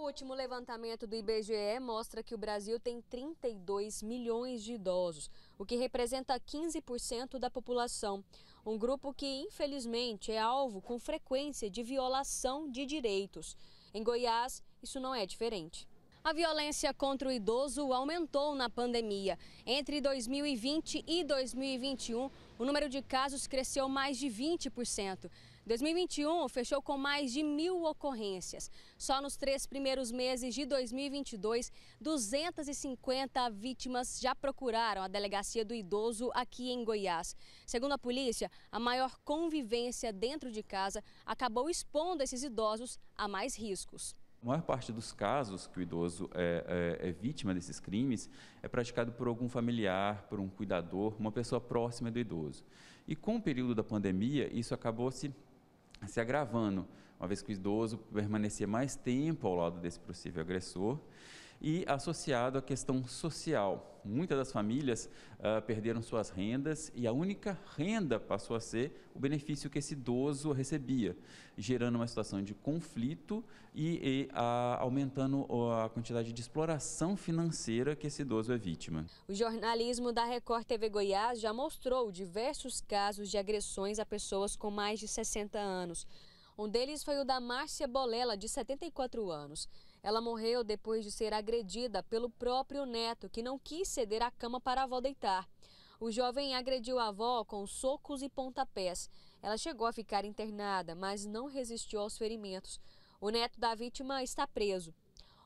O último levantamento do IBGE mostra que o Brasil tem 32 milhões de idosos, o que representa 15% da população. Um grupo que, infelizmente, é alvo com frequência de violação de direitos. Em Goiás, isso não é diferente. A violência contra o idoso aumentou na pandemia. Entre 2020 e 2021, o número de casos cresceu mais de 20%. 2021 fechou com mais de mil ocorrências. Só nos três primeiros meses de 2022, 250 vítimas já procuraram a delegacia do idoso aqui em Goiás. Segundo a polícia, a maior convivência dentro de casa acabou expondo esses idosos a mais riscos. A maior parte dos casos que o idoso é, é, é, vítima desses crimes é praticado por algum familiar, por um cuidador, uma pessoa próxima do idoso. E com o período da pandemia, isso acabou se se agravando, uma vez que o idoso permanecia mais tempo ao lado desse possível agressor e associado à questão social. Muitas das famílias uh, perderam suas rendas e a única renda passou a ser o benefício que esse idoso recebia, gerando uma situação de conflito e, e uh, aumentando a quantidade de exploração financeira que esse idoso é vítima. O jornalismo da Record TV Goiás já mostrou diversos casos de agressões a pessoas com mais de 60 anos. Um deles foi o da Márcia Bolela, de 74 anos. Ela morreu depois de ser agredida pelo próprio neto, que não quis ceder a cama para a avó deitar. O jovem agrediu a avó com socos e pontapés. Ela chegou a ficar internada, mas não resistiu aos ferimentos. O neto da vítima está preso.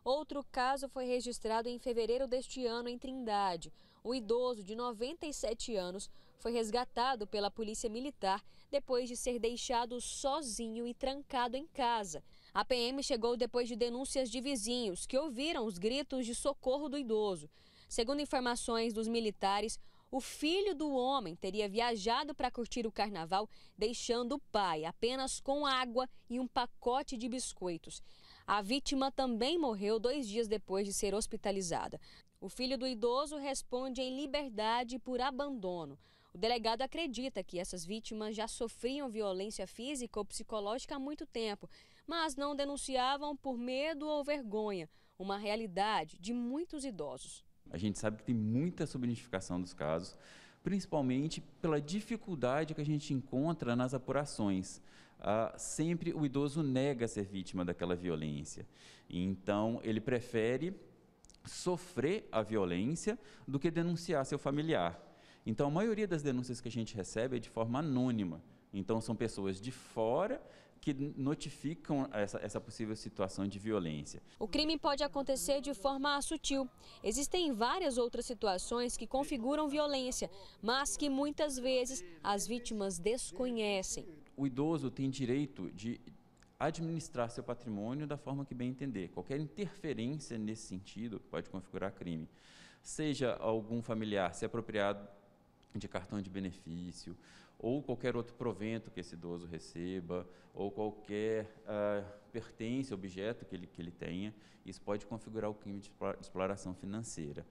Outro caso foi registrado em fevereiro deste ano em Trindade. Um idoso de 97 anos foi resgatado pela polícia militar depois de ser deixado sozinho e trancado em casa. A PM chegou depois de denúncias de vizinhos que ouviram os gritos de socorro do idoso. Segundo informações dos militares, o filho do homem teria viajado para curtir o carnaval, deixando o pai apenas com água e um pacote de biscoitos. A vítima também morreu dois dias depois de ser hospitalizada. O filho do idoso responde em liberdade por abandono. O delegado acredita que essas vítimas já sofriam violência física ou psicológica há muito tempo mas não denunciavam por medo ou vergonha, uma realidade de muitos idosos. A gente sabe que tem muita subnotificação dos casos, principalmente pela dificuldade que a gente encontra nas apurações. Ah, sempre o idoso nega ser vítima daquela violência. Então, ele prefere sofrer a violência do que denunciar seu familiar. Então, a maioria das denúncias que a gente recebe é de forma anônima. Então, são pessoas de fora que notificam essa, essa, possível situação de violência. O crime pode acontecer de forma sutil. Existem várias outras situações que configuram violência, mas que muitas vezes as vítimas desconhecem. O idoso tem direito de administrar seu patrimônio da forma que bem entender. Qualquer interferência nesse sentido pode configurar crime. Seja algum familiar se apropriado de cartão de benefício, ou qualquer outro provento que esse idoso receba, ou qualquer ah, pertence, objeto que ele, que ele tenha, isso pode configurar o crime de exploração financeira.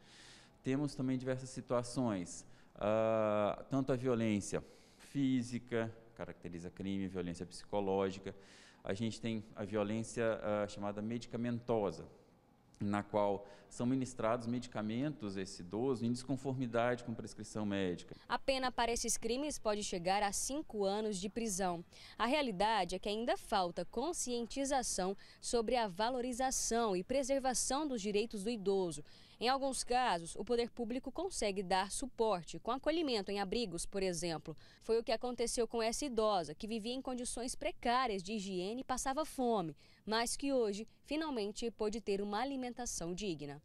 Temos também diversas situações, ah, tanto a violência física, caracteriza crime, violência psicológica, a gente tem a violência ah, chamada medicamentosa, na qual são ministrados medicamentos a esse idoso em desconformidade com prescrição médica. A pena para esses crimes pode chegar a cinco anos de prisão. A realidade é que ainda falta conscientização sobre a valorização e preservação dos direitos do idoso em alguns casos, o poder público consegue dar suporte com acolhimento em abrigos, por exemplo. Foi o que aconteceu com essa idosa, que vivia em condições precárias de higiene e passava fome, mas que hoje finalmente pôde ter uma alimentação digna.